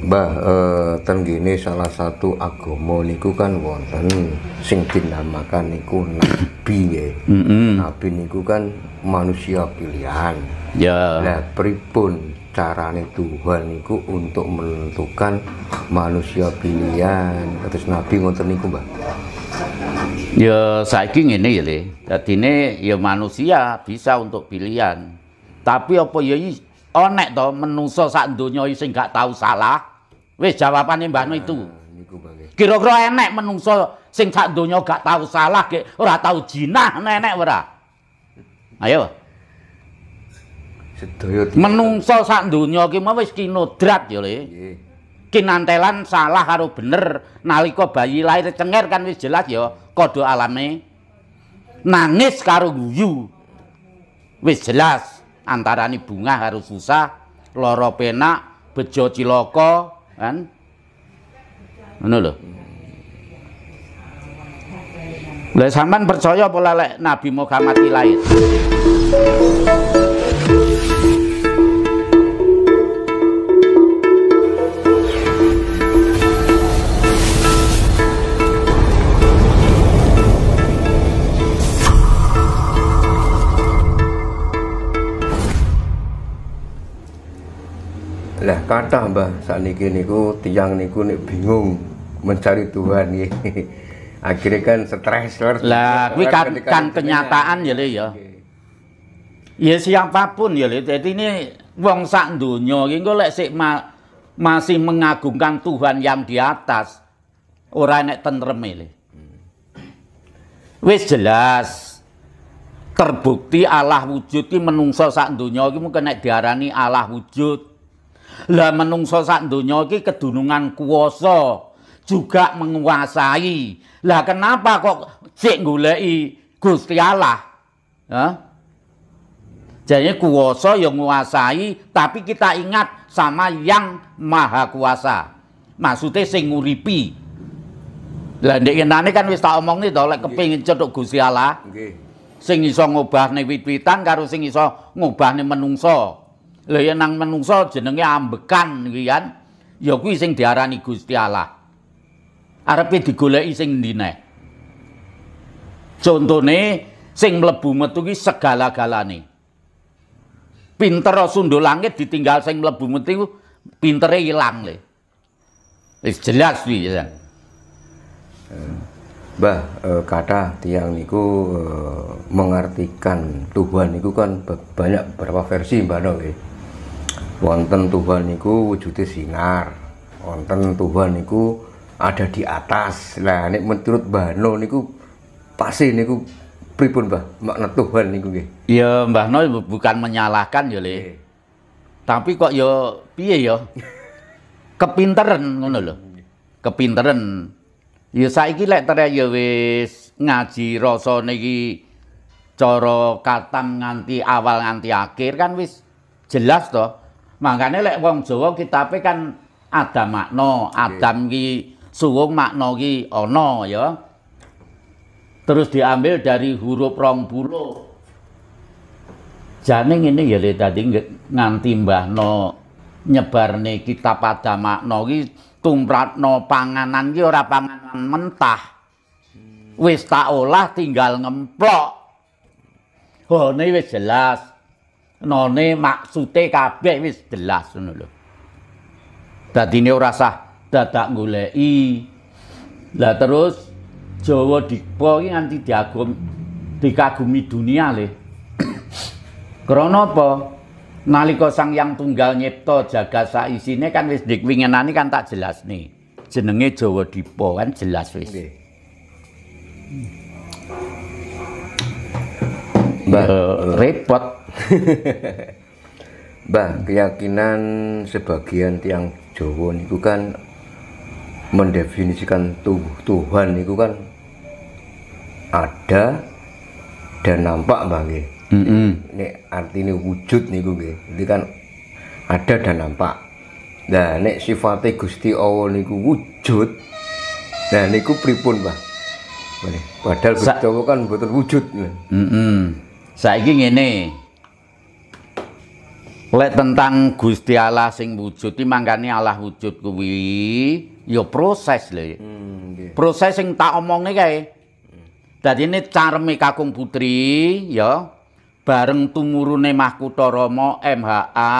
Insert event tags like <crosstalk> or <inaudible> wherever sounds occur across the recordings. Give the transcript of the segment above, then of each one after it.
Mbah eh, tenggini salah satu agama niku kan wonten sing dinamakan niku nabi ya. Mm -hmm. Nabi niku kan manusia pilihan. Ya. Yeah. Nah, pripun carane Tuhan niku untuk menentukan manusia pilihan. Terus nabi wonten niku, Mbah. Ya saiki ngene ya Le. Dadine ya manusia bisa untuk pilihan. Tapi apa ya onek oh, to menungso sak donya sing gak tahu salah. Wis jawabane Mbah nah, itu. Ah, Kira-kira enek menungso sing sak donya gak tahu salah ge ora tahu jinah nenek ora. Ayo. menungso sak donya ki mau wis kinodrat ya Le. Kinantelan salah karo bener nalika bayi lahir cengir kan wis jelas yo. Ya, kodho alame. Nangis karo guyu. Wis jelas. Antara ini bunga harus susah loro penak bejo ciloko kan ngono lho Lah sampean percaya apa lek Nabi Muhammad lahir? lah kata mbah saat ini niku tiang niku nih bingung mencari Tuhan ya <laughs> akhirnya kan stres lah kuwi kan, kan, kan kenyataan ya ya ya siapapun ya jadi ini wong sak dunia ini gue lek sik ma masih mengagungkan Tuhan yang di atas orang nek tentreme ini wis jelas terbukti Allah wujud ini menungso sak dunia ini mungkin nek diarani Allah wujud lah menungso sak donya iki kedunungan kuwasa juga menguasai. Lah kenapa kok cek goleki Gusti Allah? Hah? Jadi kuwasa yang menguasai, tapi kita ingat sama yang maha kuasa. Maksudnya sing nguripi. Lah ndek kenane kan wis tak omongne to lek kepengin cetuk Gusti Allah. Nggih. Sing iso ngobahne wit-witan karo sing iso ngobahne menungso. Lha iya yen nang menungsa jenenge ambekan iki kan. Ya kuwi sing diarani Gusti Allah. Arepe digoleki sing ndine. Contone sing mlebu metu ki segala-galane. Pinter sundul langit ditinggal sing mlebu metu pintere ilang le. Wis jelas kuwi ya. Mbah eh, kata tiang niku eh, mengartikan Tuhan niku kan banyak beberapa versi Mbah Noe wonten Tuhan niku sinar wonten Tuhan niku ada di atas nah ini menurut Mbah No niku pasti niku pripun Mbah makna Tuhan niku nggih ya Mbah No bukan menyalahkan ya Le tapi kok ya piye ya kepinteran ngono lho kepinteran ya saiki lek tere ya wis ngaji rasa niki cara katam nganti awal nganti akhir kan wis jelas toh makanya lek wong Jawa kitabe kan ada makna Adam ki suwung makna ki ana ya terus diambil dari huruf rong puluh jane ngene ya le tadi nganti mbah no nyebarne kitab ada makna ki tumratno panganan ki ora panganan mentah wis tak olah tinggal ngemplok oh ini wis jelas none maksude kabeh wis jelas ngono lho. Dadine ora sah dadak goleki. Lah terus Jawa Dipo iki nganti diagum dikagumi dunia le. <coughs> Krana apa? Nalika Sang Yang Tunggal nyipta jagat saisine kan wis dikwingenani kan tak jelas nih. Jenenge Jawa Dipo kan jelas wis. Nggih. Eh, eh. repot <laughs> Mbah, keyakinan sebagian tiang Jawa niku kan mendefinisikan tubuh Tuhan itu kan ada dan nampak Mbah nggih. Mm -hmm. Ini artinya wujud nih, nggih. Jadi kan ada dan nampak. Nah, nek sifatnya Gusti Allah niku wujud. Nah, niku pripun, Mbah? Padahal Gusti Allah kan betul wujud. Heeh. Mm -hmm. Saiki ngene. lek tentang Gusti Allah sing wujud iki mangkane Allah wujud kuwi ya proses lho. Hmm, Proses sing tak omongne kae. Dadi ini carme kakung putri ya bareng tumurune Mahkota Rama MHA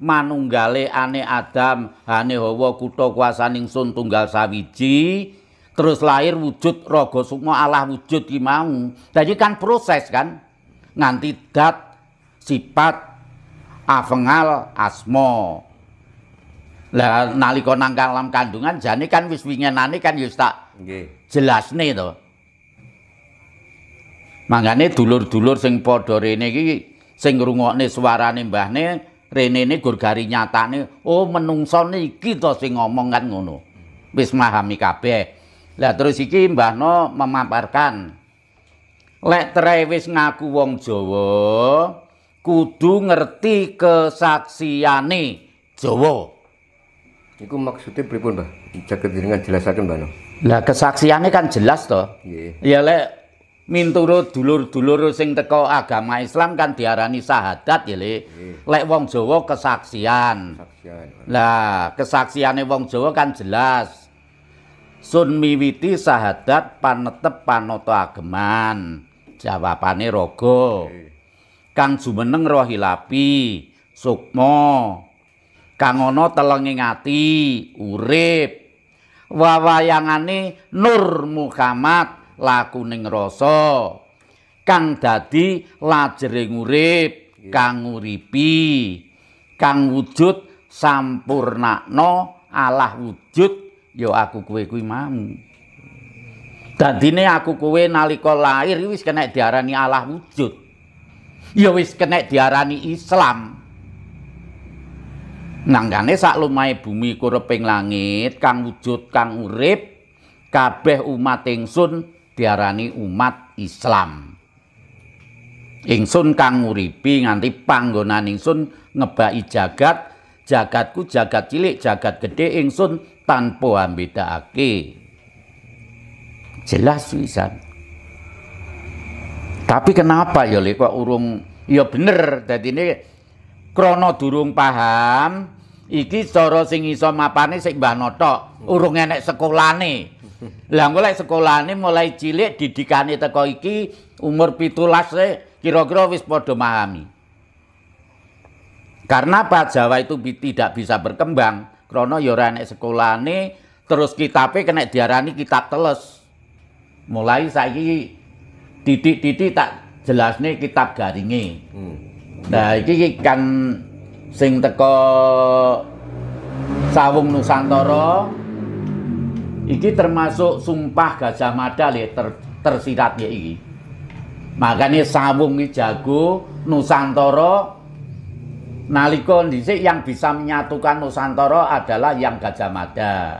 manunggale ane Adam ane Hawa kutha kuasaning sun tunggal sawiji terus lahir wujud raga sukma Allah wujud ki mau. Dadi kan proses kan nganti dat sifat afengal asma. Lah nalika nang kalam kandungan jane kan wis wingenane kan ya tak nggih. Jelasne to. Mangane dulur-dulur sing padha rene iki sing ngrungokne suarane mbahne rene ne gurgari gari nyatane oh menungso niki to sing ngomong kan ngono. Wis memahami kabeh. Lah terus iki mbahno memaparkan lek tre wis ngaku wong Jawa kudu ngerti kesaksiane Jawa. Iku maksudnya pripun, Mbah? Jaga dengan jelasaken, Mbah. Lah kesaksiane kan jelas to. Yeah. Ya lek minturut dulur-dulur sing teko agama Islam kan diarani syahadat ya lek. Lek wong Jawa kesaksian. Kesaksian. Lah, kesaksiane wong Jawa kan jelas. Sun miwiti syahadat panetep panoto ageman. Jawabane rogo. Yeah. kang jumeneng rohilapi sukmo kang ana telenging ati urip wawayangane nur muhammad lakuning rasa kang dadi lajering urip kang uripi kang wujud sampurnakno alah wujud ya aku kowe kuwi mau dadine aku kowe nalika lair wis kena diarani alah wujud ya wis kenek diarani Islam nanggane sak lumai bumi kureping langit kang wujud kang urip kabeh umat ingsun diarani umat Islam ingsun kang nguripi nganti panggonan ingsun ngebaki jagat jagatku jagat cilik jagat gede ingsun tanpa ambedakake jelas wisan Tapi kenapa ya lek kok urung ya bener ini krono durung paham iki cara sing iso mapane sik Mbah Notok urung enek sekolane. Lah engko lek sekolane mulai cilik didikane teko iki umur pitulas e, kira-kira wis padha mahami. Karena apa Jawa itu tidak bisa berkembang Krono ya ora enek sekolane terus kitabe kena diarani kitab teles. Mulai saiki titik-titik tak jelas nih kitab garingi Hmm. Nah, ini kan sing teko Sawung Nusantara iki termasuk sumpah Gajah Mada ya ter, tersirat ya iki. Makanya Sawung ini jago Nusantara nalika dhisik yang bisa menyatukan Nusantara adalah yang Gajah Mada.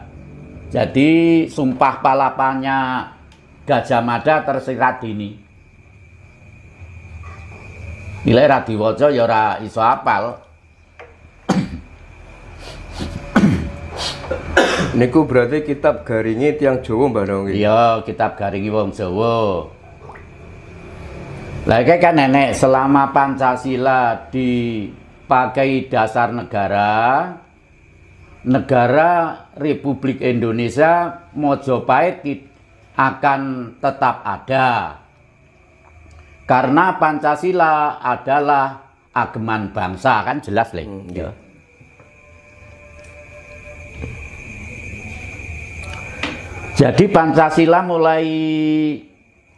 Jadi sumpah palapanya Gajah Mada tersirat dini. Nilai Wojo ya ora iso apal. <coughs> Niku berarti kitab garingi tiang Jawa Mbak Nong. Iya, kitab garingi wong Jawa. Lah kan nenek selama Pancasila dipakai dasar negara, negara Republik Indonesia Mojopahit akan tetap ada. Karena Pancasila adalah ageman bangsa, kan jelas, Le. Hmm, ya. Jadi Pancasila mulai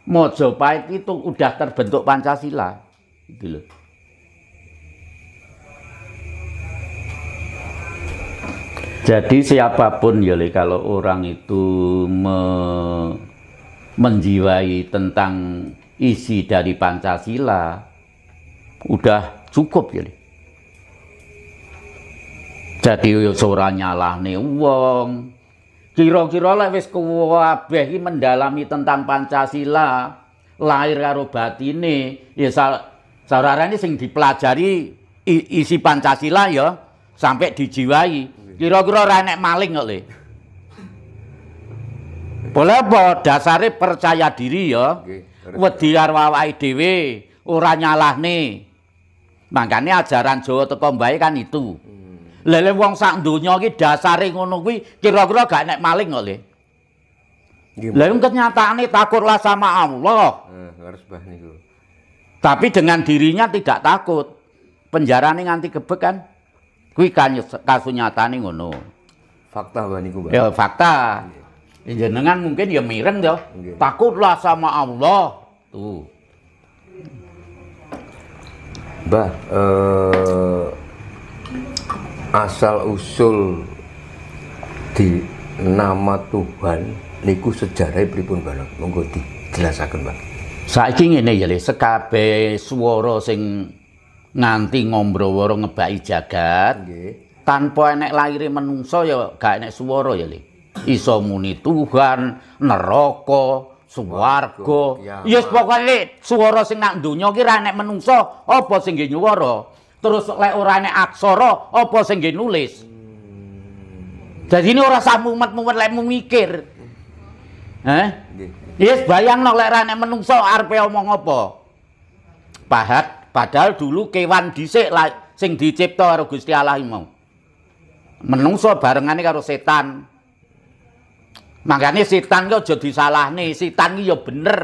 Mojopahit itu udah terbentuk Pancasila. Gitu loh. Jadi siapapun Yoli ya, kalau orang itu me menjiwai tentang isi dari Pancasila udah cukup Yoli. Ya, Jadi ora nyalahne wong. Kira-kira lek wis kabeh iki mendalami tentang Pancasila, lahir karo batine, ya saudara ini sing dipelajari isi Pancasila ya sampai dijiwai. Kira-kira ora enek maling kok Le. Boleh apa dasare percaya diri ya. Nggih. Wedi karo awake dhewe, ora nyalahne. Mangkane ajaran Jawa teko bae kan itu. Hmm. Lele wong sak donya iki dasare ngono kuwi kira-kira gak enek maling kok Le. Lah yang kenyataannya takutlah sama Allah. harus eh, bah niku. Tapi dengan dirinya tidak takut. Penjara ini nganti kebek kan? Kuwi kasunyatane ngono. Fakta niku, Pak. Ya fakta. Yeah. Jenengan mungkin ya mireng ya. Takutlah sama Allah. Tuh. Mbah, eh, asal usul di nama Tuhan niku sejarah pripun barang monggo dijelasaken Mbah. Saiki ngene ya Le, sekabeh swara sing nganti ngombro-woro ngebaki jagat nggih tanpa enek lahire menungso ya gak enek swara ya le iso muni Tuhan neraka swarga ya wis pokoke swara sing nang donya ki ra enek menungso apa sing nggih nyuwara terus lek ora enek aksara apa sing nggih nulis dadi hmm. ini ora sah mumet-mumet lek mikir Eh? Yes, bayang nak lek ra nek menungso arepe omong apa? Pahat Padahal dulu kewan dhisik sing dicipta karo Gusti Allah mau. Menungso barengane karo setan. Makanya setan jadi aja disalahne, setan ki ya bener.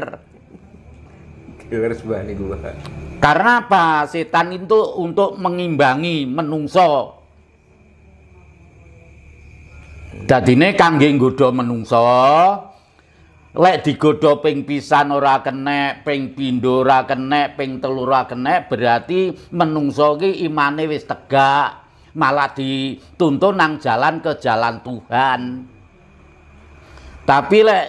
Karena apa? Setan itu untuk mengimbangi menungso. ini kangge nggodha menungso, lek digodho ping pisan ora kenek, ping pindho ora kenek, ping telu ora kenek, berarti menungso iki imane wis tegak, malah dituntun nang jalan ke jalan Tuhan. Tapi lek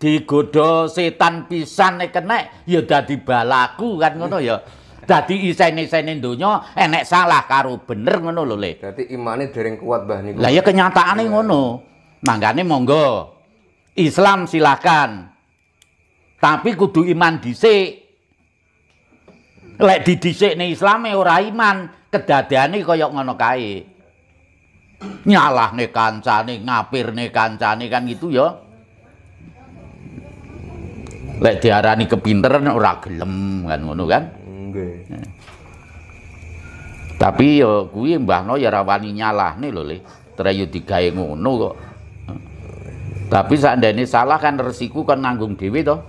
digodho setan pisan nek ya dadi balaku kan ngono ya. Dadi isine-isine donya enek salah karo bener ngono lho Le. Dadi imane dereng kuat Mbah niku. Lah ya kenyataane ngono. Mangkane monggo Islam silakan. Tapi kudu iman dhisik. Lek nih Islam ora iman, kedadeane koyok ngono kae. Nyalahne kancane, nih kancane kan gitu ya. Lek diarani kepinteran ora gelem kan ngono kan? Okay. Tapi ya kuwi mbahno ya rawani nih lho Le. Treyu digawe ngono kok. Tapi seandainya salah kan resiko kan nanggung dewi toh.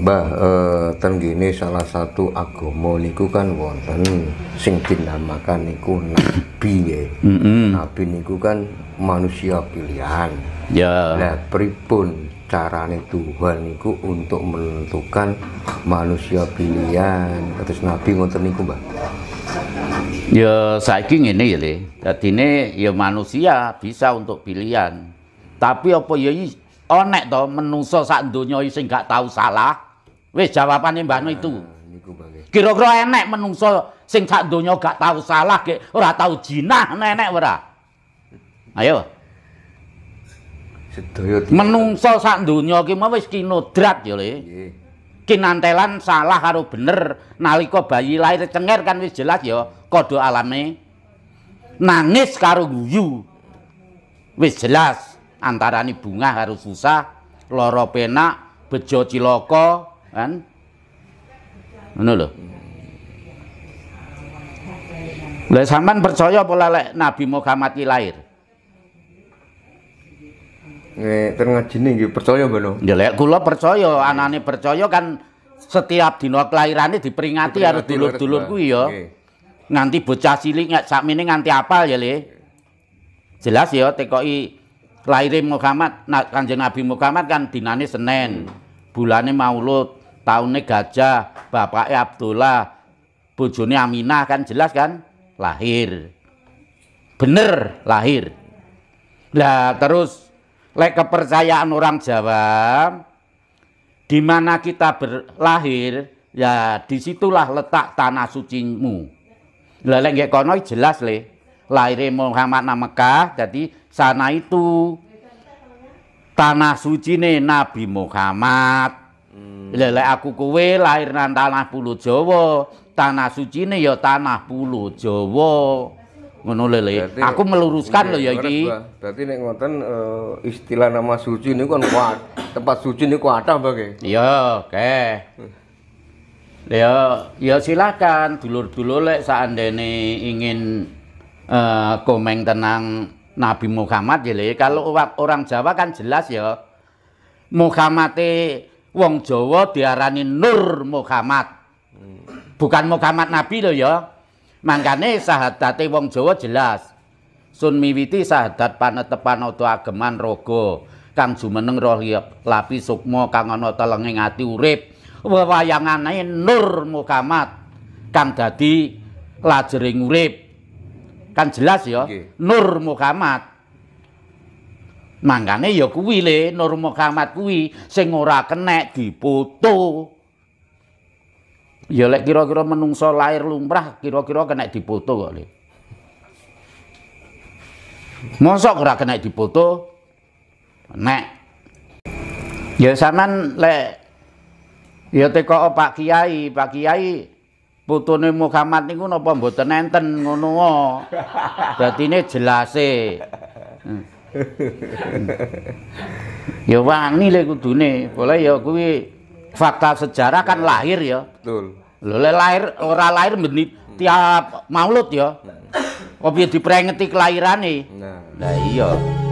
Bah, eh, tenggini salah satu agama niku kan wonten sing dinamakan niku nabi ya. <coughs> Mm -hmm. Nabi niku kan manusia pilihan. Ya. Yeah. Nah, cara carane Tuhan niku untuk menentukan manusia pilihan. Terus nabi ngonten niku, Mbah. Ya saiki ngene ya Le. Dadine ya manusia bisa untuk pilihan. Tapi apa ya onek to menungso sak donya sing gak tau salah. Wis jawabane mbahno ah, itu. Kira-kira enek menungso sing sak donya gak tau salah ge ora tau jinah nenek ora. Ayo. Sedaya menungso sak donya ki mau wis kinodrat ya Le. Yeah. kinantelan salah karo bener nalika bayi lahir cengir kan wis jelas ya kodho alame nangis karo guyu wis jelas antarane bunga harus susah lara penak bejo ciloko kan ngono lho lek sampean percaya apa lek Nabi Muhammad lahir? Nih ngajine nggih percaya mbono? Ya lihat gula percaya, anane percaya kan setiap dina kelahirane diperingati harus dulur-dulur gue ya. Nanti bocah cilik sak sakmene nganti apal ya, Le. Jelas ya tki lahirin Muhammad, Kanjeng Nabi Muhammad kan dinane Senin, bulannya Maulud, tahunnya Gajah, bapaknya Abdullah, bujuni Aminah kan jelas kan lahir. Bener lahir. Lah terus Lek kepercayaan orang Jawa, di mana kita berlahir, ya disitulah letak tanah sucimu. Lelek nggak kono jelas le, lahir Muhammad nama Mekah, jadi sana itu tanah suci nih Nabi Muhammad. Hmm. Lelek aku kue lahir nang tanah Pulau Jawa, tanah suci nih ya tanah Pulau Jawa. ngono lele. Aku meluruskan loh iya, ya iki. Berarti nek ngoten uh, istilah nama suci niku kan kuat. Tempat suci niku apa Mbak. Iya, oke. Ya, ya silakan dulur-dulur lek seandainya ingin uh, komeng tenang Nabi Muhammad ya Kalau orang Jawa kan jelas ya. Muhammad wong Jawa diarani Nur Muhammad. Hmm. Bukan Muhammad Nabi loh ya. Mangkane sahadate wong Jawa jelas. Sun miwiti sahadat panetepan oto ageman rogo kang jumeneng roh lapi sukmo kang ana telenge ati urip. Wewayangane nur mukamat kang dadi lajering urip. Kan jelas ya, nur mukamat. Mangkane ya kuwi le, nur mukamat kuwi sing ora kenek diputuh. Ya lek kira-kira menungso lahir lumrah kira-kira kena dipoto kok le. Mosok ora kena dipoto? Nek Ya sampean lek ya teko Pak Kiai, Pak Kiai putune Muhammad niku napa mboten enten ngono wae. Datine jelase. Hmm. hmm. Ya wani le kudune, boleh ya kuwi fakta sejarah kan ya. lahir ya. Betul. lahir ora lahir meni tiap maulud ya. Kok hmm. piye diprengeti kelahirane? Nah, nah iya.